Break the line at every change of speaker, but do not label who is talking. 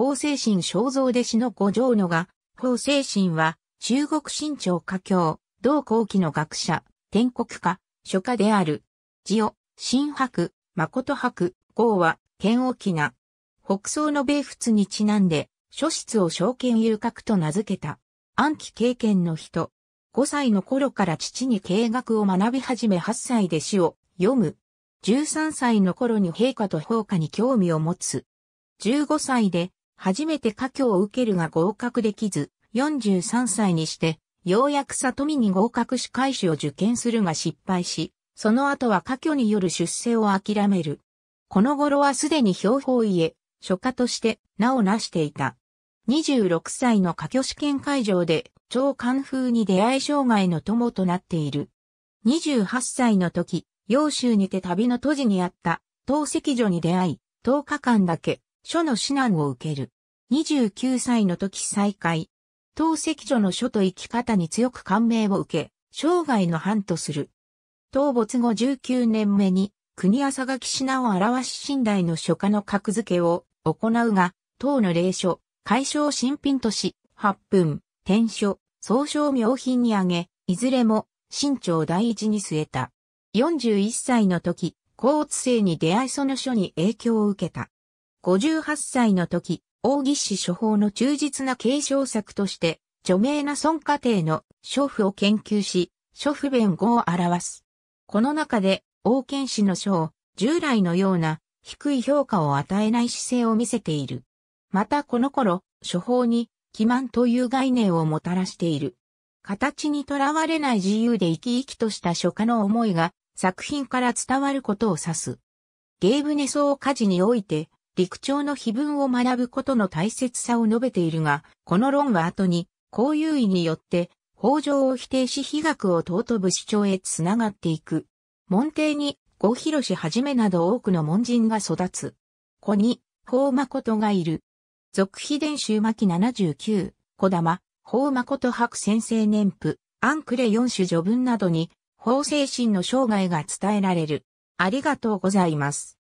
法精神肖像弟子の五条野が、法精神は、中国新朝華僑、同後期の学者、天国家、書家である。ジオ、新白、誠白、号は、剣沖な。北宋の米仏にちなんで、諸室を証券遊郭と名付けた。暗記経験の人。5歳の頃から父に経学を学び始め8歳で詩を読む。13歳の頃に陛下と法家に興味を持つ。15歳で初めて科挙を受けるが合格できず、43歳にして、ようやく里見に合格し会始を受験するが失敗し、その後は科挙による出世を諦める。この頃はすでに標本家、書家として名を成していた。26歳の科挙試験会場で超寒風に出会い障害の友となっている。28歳の時、揚州にて旅の都市にあった、当席所に出会い、10日間だけ書の指南を受ける。29歳の時再会。当席女の書と生き方に強く感銘を受け、生涯の範とする。当没後19年目に、国朝垣品を表し信頼の書家の格付けを行うが、当の霊書、解消新品とし、発分、天書、総称名品に挙げ、いずれも、新朝第一に据えた。41歳の時、高津生に出会いその書に影響を受けた。58歳の時、王義氏処方の忠実な継承作として、著名な孫家庭の諸父を研究し、諸父弁語を表す。この中で、王権氏の書を、従来のような低い評価を与えない姿勢を見せている。またこの頃、処方に、欺瞞という概念をもたらしている。形にとらわれない自由で生き生きとした書家の思いが作品から伝わることを指す。ゲーブネソー家事において、陸長の碑文を学ぶことの大切さを述べているが、この論は後に、公有意によって、法上を否定し悲学を尊ぶ主張へつながっていく。門弟に、郷広氏はじめなど多くの門人が育つ。子に、法誠がいる。続秘伝集巻79、小玉、法誠白先生年譜、アンクレ4種序文などに、法精神の生涯が伝えられる。ありがとうございます。